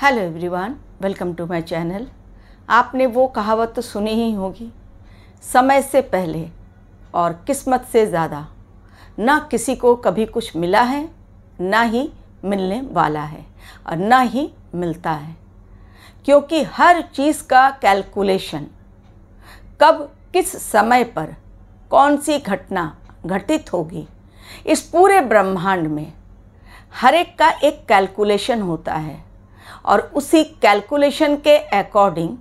hello everyone welcome to my channel आपने वो कहावत तो सुनी ही होगी समय से पहले और किस्मत से ज़्यादा ना किसी को कभी कुछ मिला है ना ही मिलने वाला है और ना ही मिलता है क्योंकि हर चीज़ का कैलकुलेशन कब किस समय पर कौन सी घटना घटित होगी इस पूरे ब्रह्मांड में हर एक का एक कैलकुलेशन होता है और उसी कैलकुलेशन के अकॉर्डिंग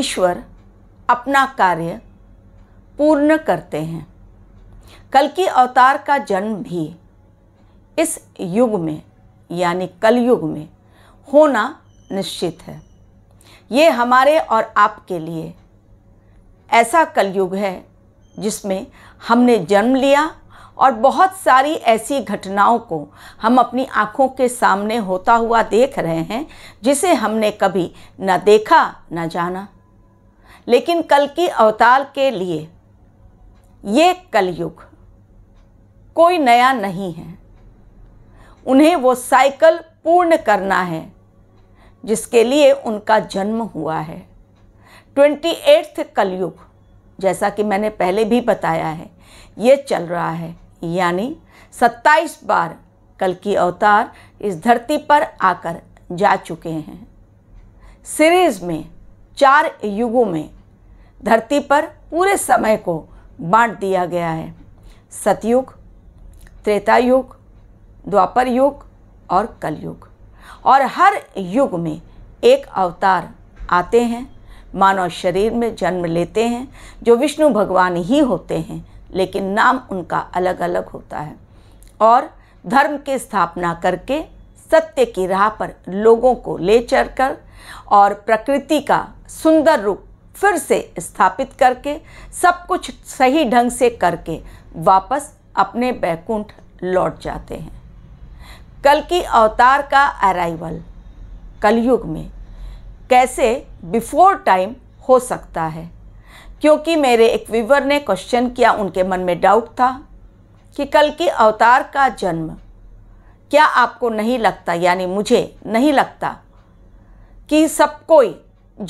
ईश्वर अपना कार्य पूर्ण करते हैं कल की अवतार का जन्म भी इस युग में यानी कलयुग में होना निश्चित है ये हमारे और आपके लिए ऐसा कलयुग है जिसमें हमने जन्म लिया और बहुत सारी ऐसी घटनाओं को हम अपनी आँखों के सामने होता हुआ देख रहे हैं जिसे हमने कभी न देखा न जाना लेकिन कल की अवतार के लिए ये कलयुग कोई नया नहीं है उन्हें वो साइकिल पूर्ण करना है जिसके लिए उनका जन्म हुआ है ट्वेंटी एट्थ कलयुग जैसा कि मैंने पहले भी बताया है ये चल रहा है यानी सत्ताईस बार कल की अवतार इस धरती पर आकर जा चुके हैं सीरीज में चार युगों में धरती पर पूरे समय को बांट दिया गया है सतयुग त्रेता युग द्वापर युग और कलयुग और हर युग में एक अवतार आते हैं मानव शरीर में जन्म लेते हैं जो विष्णु भगवान ही होते हैं लेकिन नाम उनका अलग अलग होता है और धर्म की स्थापना करके सत्य की राह पर लोगों को ले कर और प्रकृति का सुंदर रूप फिर से स्थापित करके सब कुछ सही ढंग से करके वापस अपने बैकुंठ लौट जाते हैं कल की अवतार का अराइवल कलयुग में कैसे बिफोर टाइम हो सकता है क्योंकि मेरे एक विवर ने क्वेश्चन किया उनके मन में डाउट था कि कल के अवतार का जन्म क्या आपको नहीं लगता यानी मुझे नहीं लगता कि सब कोई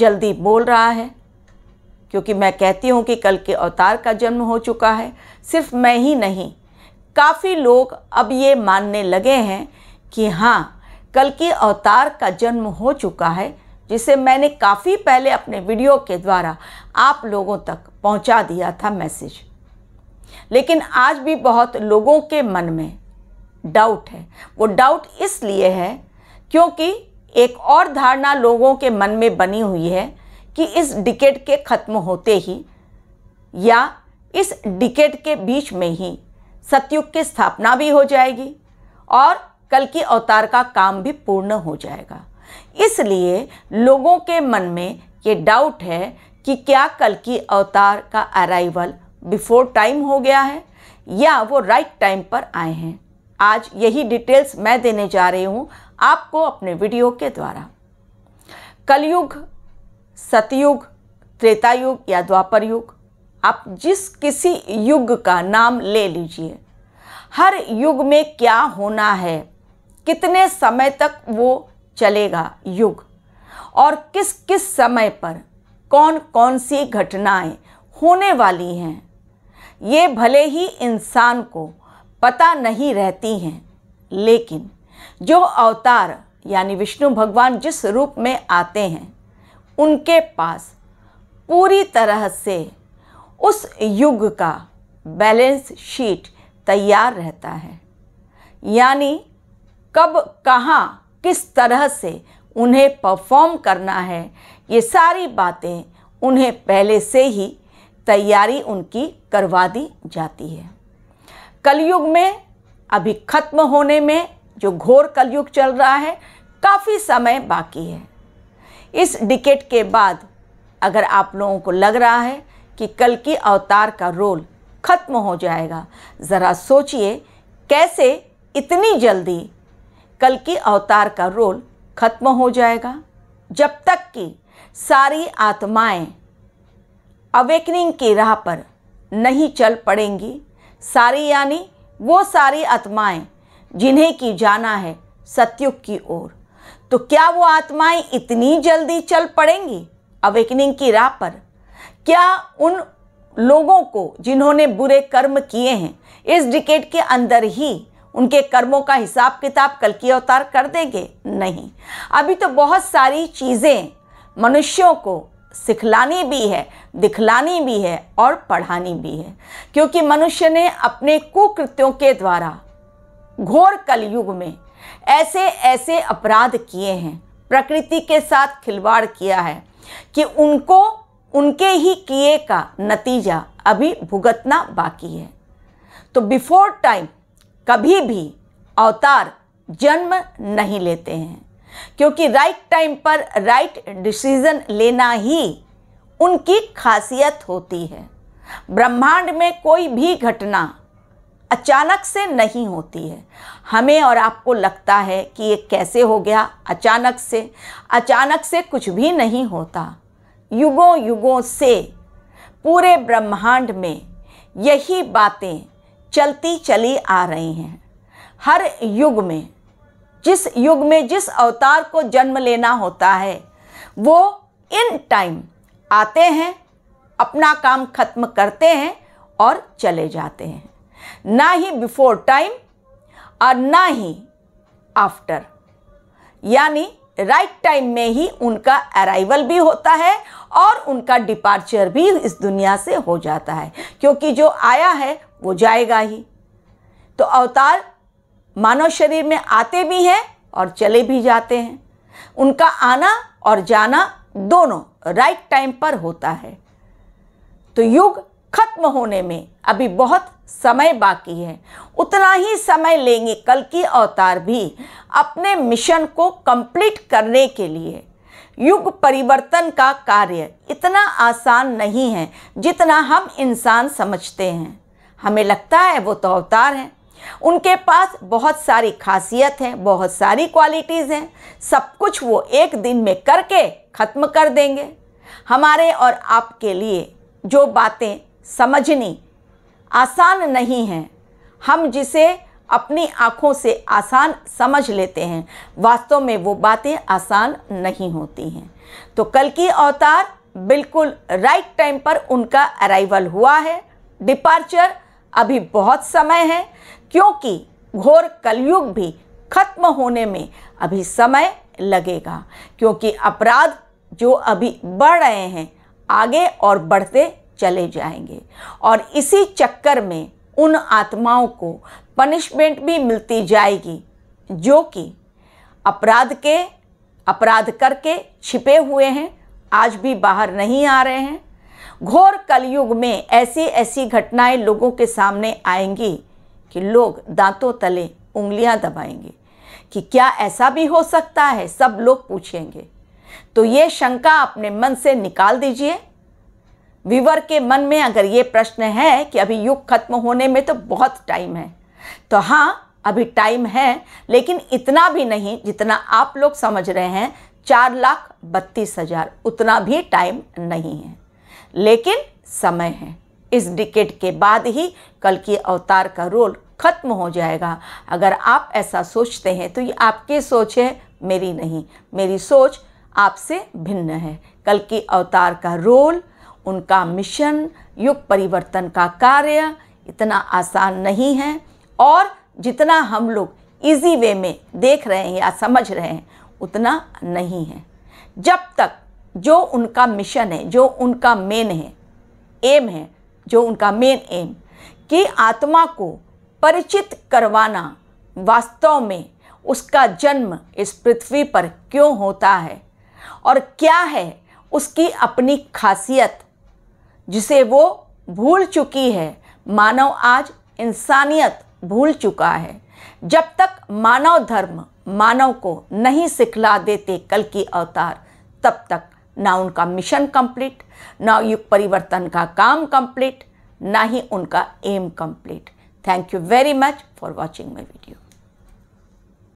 जल्दी बोल रहा है क्योंकि मैं कहती हूँ कि कल के अवतार का जन्म हो चुका है सिर्फ मैं ही नहीं काफ़ी लोग अब ये मानने लगे हैं कि हाँ कल के अवतार का जन्म हो चुका है जिसे मैंने काफ़ी पहले अपने वीडियो के द्वारा आप लोगों तक पहुंचा दिया था मैसेज लेकिन आज भी बहुत लोगों के मन में डाउट है वो डाउट इसलिए है क्योंकि एक और धारणा लोगों के मन में बनी हुई है कि इस डिकेट के ख़त्म होते ही या इस डिकेट के बीच में ही सतयुग की स्थापना भी हो जाएगी और कल की अवतार का काम भी पूर्ण हो जाएगा इसलिए लोगों के मन में ये डाउट है कि क्या कल की अवतार का अराइवल बिफोर टाइम हो गया है या वो राइट टाइम पर आए हैं आज यही डिटेल्स मैं देने जा रही हूँ आपको अपने वीडियो के द्वारा कलयुग सतयुग त्रेता युग या द्वापर युग आप जिस किसी युग का नाम ले लीजिए हर युग में क्या होना है कितने समय तक वो चलेगा युग और किस किस समय पर कौन कौन सी घटनाएं होने वाली हैं ये भले ही इंसान को पता नहीं रहती हैं लेकिन जो अवतार यानी विष्णु भगवान जिस रूप में आते हैं उनके पास पूरी तरह से उस युग का बैलेंस शीट तैयार रहता है यानी कब कहाँ किस तरह से उन्हें परफॉर्म करना है ये सारी बातें उन्हें पहले से ही तैयारी उनकी करवा दी जाती है कलयुग में अभी ख़त्म होने में जो घोर कलयुग चल रहा है काफ़ी समय बाकी है इस डिकेट के बाद अगर आप लोगों को लग रहा है कि कल की अवतार का रोल ख़त्म हो जाएगा ज़रा सोचिए कैसे इतनी जल्दी कल की अवतार का रोल खत्म हो जाएगा जब तक कि सारी आत्माएं अवेकनिंग की राह पर नहीं चल पड़ेंगी सारी यानी वो सारी आत्माएं जिन्हें की जाना है सत्युग की ओर तो क्या वो आत्माएं इतनी जल्दी चल पड़ेंगी अवेकनिंग की राह पर क्या उन लोगों को जिन्होंने बुरे कर्म किए हैं इस डिकेट के अंदर ही उनके कर्मों का हिसाब किताब कल की अवतार कर देंगे नहीं अभी तो बहुत सारी चीज़ें मनुष्यों को सिखलानी भी है दिखलानी भी है और पढ़ानी भी है क्योंकि मनुष्य ने अपने कुकृत्यों के द्वारा घोर कलयुग में ऐसे ऐसे अपराध किए हैं प्रकृति के साथ खिलवाड़ किया है कि उनको उनके ही किए का नतीजा अभी भुगतना बाकी है तो बिफोर टाइम कभी भी अवतार जन्म नहीं लेते हैं क्योंकि राइट टाइम पर राइट डिसीजन लेना ही उनकी खासियत होती है ब्रह्मांड में कोई भी घटना अचानक से नहीं होती है हमें और आपको लगता है कि ये कैसे हो गया अचानक से अचानक से कुछ भी नहीं होता युगों युगों से पूरे ब्रह्मांड में यही बातें चलती चली आ रही हैं हर युग में जिस युग में जिस अवतार को जन्म लेना होता है वो इन टाइम आते हैं अपना काम खत्म करते हैं और चले जाते हैं ना ही बिफोर टाइम और ना ही आफ्टर यानी राइट right टाइम में ही उनका अराइवल भी होता है और उनका डिपार्चर भी इस दुनिया से हो जाता है क्योंकि जो आया है वो जाएगा ही तो अवतार मानव शरीर में आते भी हैं और चले भी जाते हैं उनका आना और जाना दोनों राइट टाइम पर होता है तो युग खत्म होने में अभी बहुत समय बाकी है उतना ही समय लेंगे कल की अवतार भी अपने मिशन को कंप्लीट करने के लिए युग परिवर्तन का कार्य इतना आसान नहीं है जितना हम इंसान समझते हैं हमें लगता है वो तो अवतार हैं उनके पास बहुत सारी खासियत हैं बहुत सारी क्वालिटीज़ हैं सब कुछ वो एक दिन में करके ख़त्म कर देंगे हमारे और आपके लिए जो बातें समझनी आसान नहीं हैं हम जिसे अपनी आँखों से आसान समझ लेते हैं वास्तव में वो बातें आसान नहीं होती हैं तो कल की अवतार बिल्कुल राइट टाइम पर उनका अराइवल हुआ है डिपार्चर अभी बहुत समय है क्योंकि घोर कलयुग भी खत्म होने में अभी समय लगेगा क्योंकि अपराध जो अभी बढ़ रहे हैं आगे और बढ़ते चले जाएंगे और इसी चक्कर में उन आत्माओं को पनिशमेंट भी मिलती जाएगी जो कि अपराध के अपराध करके छिपे हुए हैं आज भी बाहर नहीं आ रहे हैं घोर कलयुग में ऐसी ऐसी घटनाएं लोगों के सामने आएंगी कि लोग दांतों तले उंगलियां दबाएंगे कि क्या ऐसा भी हो सकता है सब लोग पूछेंगे तो ये शंका अपने मन से निकाल दीजिए विवर के मन में अगर ये प्रश्न है कि अभी युग खत्म होने में तो बहुत टाइम है तो हाँ अभी टाइम है लेकिन इतना भी नहीं जितना आप लोग समझ रहे हैं चार लाख बत्तीस हज़ार उतना भी टाइम नहीं है लेकिन समय है इस डिकेट के बाद ही कल के अवतार का रोल खत्म हो जाएगा अगर आप ऐसा सोचते हैं तो ये आपकी सोच है मेरी नहीं मेरी सोच आपसे भिन्न है कल के अवतार का रोल उनका मिशन युग परिवर्तन का कार्य इतना आसान नहीं है और जितना हम लोग इजी वे में देख रहे हैं या समझ रहे हैं उतना नहीं है जब तक जो उनका मिशन है जो उनका मेन है एम है जो उनका मेन एम कि आत्मा को परिचित करवाना वास्तव में उसका जन्म इस पृथ्वी पर क्यों होता है और क्या है उसकी अपनी खासियत जिसे वो भूल चुकी है मानव आज इंसानियत भूल चुका है जब तक मानव धर्म मानव को नहीं सिखला देते कल की अवतार तब तक ना उनका मिशन कंप्लीट ना युग परिवर्तन का काम कंप्लीट ना ही उनका aim complete thank you very much for watching my video